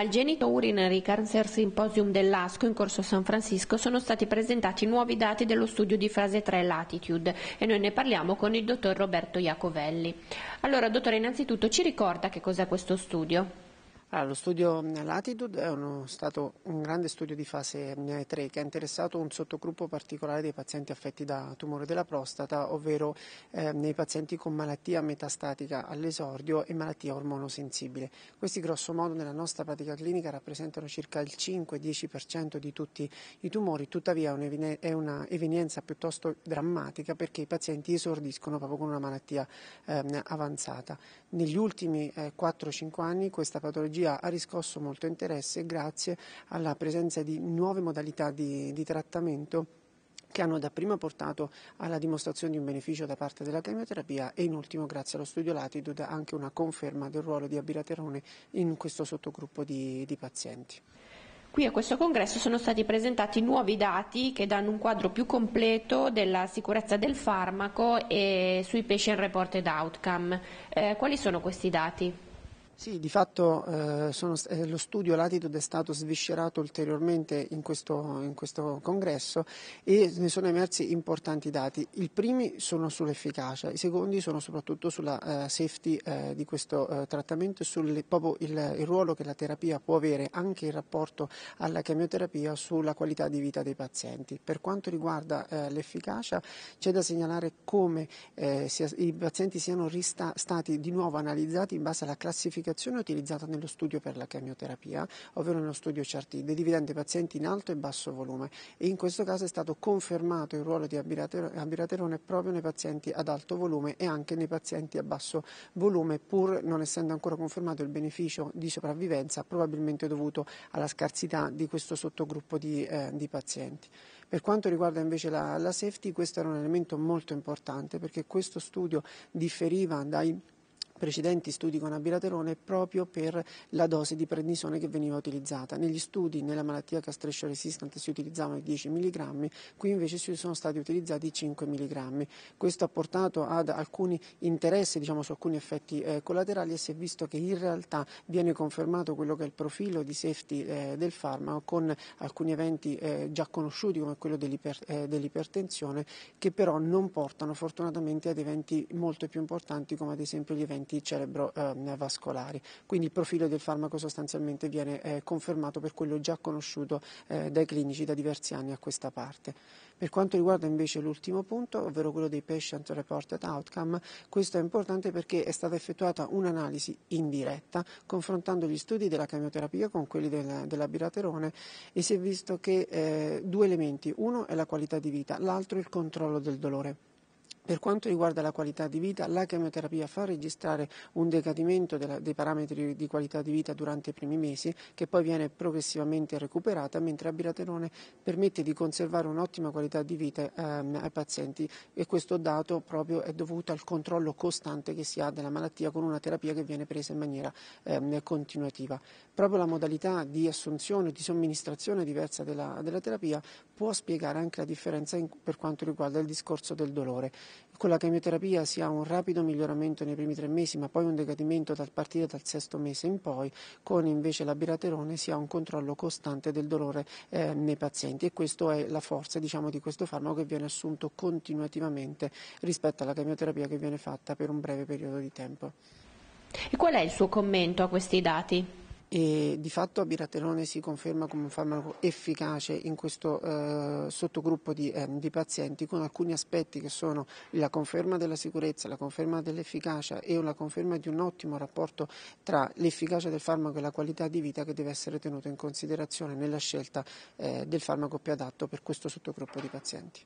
Al Genito Urinary Cancer Symposium dell'ASCO in corso San Francisco sono stati presentati nuovi dati dello studio di fase 3 Latitude e noi ne parliamo con il dottor Roberto Iacovelli. Allora, dottore, innanzitutto ci ricorda che cos'è questo studio? Allora, lo studio Latitude è uno, stato un grande studio di fase 3 eh, che ha interessato un sottogruppo particolare dei pazienti affetti da tumore della prostata, ovvero eh, nei pazienti con malattia metastatica all'esordio e malattia ormonosensibile. Questi grosso modo nella nostra pratica clinica rappresentano circa il 5-10% di tutti i tumori, tuttavia è una evenienza piuttosto drammatica perché i pazienti esordiscono proprio con una malattia eh, avanzata. Negli ultimi eh, 4-5 anni questa patologia oncologia ha riscosso molto interesse grazie alla presenza di nuove modalità di, di trattamento che hanno dapprima portato alla dimostrazione di un beneficio da parte della chemioterapia e in ultimo grazie allo studio Latitude anche una conferma del ruolo di abiraterone in questo sottogruppo di, di pazienti. Qui a questo congresso sono stati presentati nuovi dati che danno un quadro più completo della sicurezza del farmaco e sui patient reported outcome. Eh, quali sono questi dati? Sì, di fatto eh, sono, eh, lo studio Latitude è stato sviscerato ulteriormente in questo, in questo, congresso e ne sono emersi importanti dati. I primi sono sull'efficacia, i secondi sono soprattutto sulla eh, safety eh, di questo eh, trattamento e sul proprio il, il, ruolo che la terapia può avere anche in rapporto alla chemioterapia sulla qualità di vita dei pazienti. Per quanto riguarda eh, l'efficacia c'è da segnalare come sia, i pazienti siano rista, stati di nuovo analizzati in base alla classificazione medicazione utilizzata nello studio per la chemioterapia, ovvero nello studio CRT, dei dividendi pazienti in alto e basso volume. E in questo caso è stato confermato il ruolo di abiraterone proprio nei pazienti ad alto volume e anche nei pazienti a basso volume, pur non essendo ancora confermato il beneficio di sopravvivenza, probabilmente dovuto alla scarsità di questo sottogruppo di, eh, di pazienti. Per quanto riguarda invece la, la safety, questo era un elemento molto importante perché questo studio differiva dai precedenti studi con abilaterone proprio per la dose di prednisone che veniva utilizzata. Negli studi nella malattia castration resistant si utilizzavano 10 mg, qui invece si sono stati utilizzati 5 mg. Questo ha portato ad alcuni interessi diciamo, su alcuni effetti eh, collaterali e si è visto che in realtà viene confermato quello che è il profilo di safety eh, del farmaco con alcuni eventi eh, già conosciuti come quello dell'iper, eh, dell'ipertensione che però non portano fortunatamente ad eventi molto più importanti come ad esempio gli eventi incidenti cerebrovascolari. Ehm, Quindi il profilo del farmaco sostanzialmente viene eh, confermato per quello già conosciuto eh, dai clinici da diversi anni a questa parte. Per quanto riguarda invece l'ultimo punto, ovvero quello dei patient reported outcome, questo è importante perché è stata effettuata un'analisi indiretta confrontando gli studi della chemioterapia con quelli del, della biraterone e si è visto che eh, due elementi, uno è la qualità di vita, l'altro il controllo del dolore. Per quanto riguarda la qualità di vita, la chemioterapia fa registrare un decadimento della, dei parametri di qualità di vita durante i primi mesi, che poi viene progressivamente recuperata, mentre abiraterone permette di conservare un'ottima qualità di vita ehm, ai pazienti e questo dato proprio è dovuto al controllo costante che si ha della malattia con una terapia che viene presa in maniera ehm, continuativa. Proprio la modalità di assunzione o di somministrazione diversa della, della, terapia può spiegare anche la differenza in, per quanto riguarda il discorso del dolore. Con la chemioterapia si ha un rapido miglioramento nei primi tre mesi, ma poi un decadimento a partire dal sesto mese in poi, con invece la biraterone si ha un controllo costante del dolore eh, nei pazienti e questa è la forza diciamo, di questo farmaco che viene assunto continuativamente rispetto alla chemioterapia che viene fatta per un breve periodo di tempo. E qual è il suo commento a questi dati? e di fatto abiraterone si conferma come un farmaco efficace in questo eh, sottogruppo di, eh, di, pazienti con alcuni aspetti che sono la conferma della sicurezza, la conferma dell'efficacia e la conferma di un ottimo rapporto tra l'efficacia del farmaco e la qualità di vita che deve essere tenuto in considerazione nella scelta eh, del farmaco più adatto per questo sottogruppo di pazienti.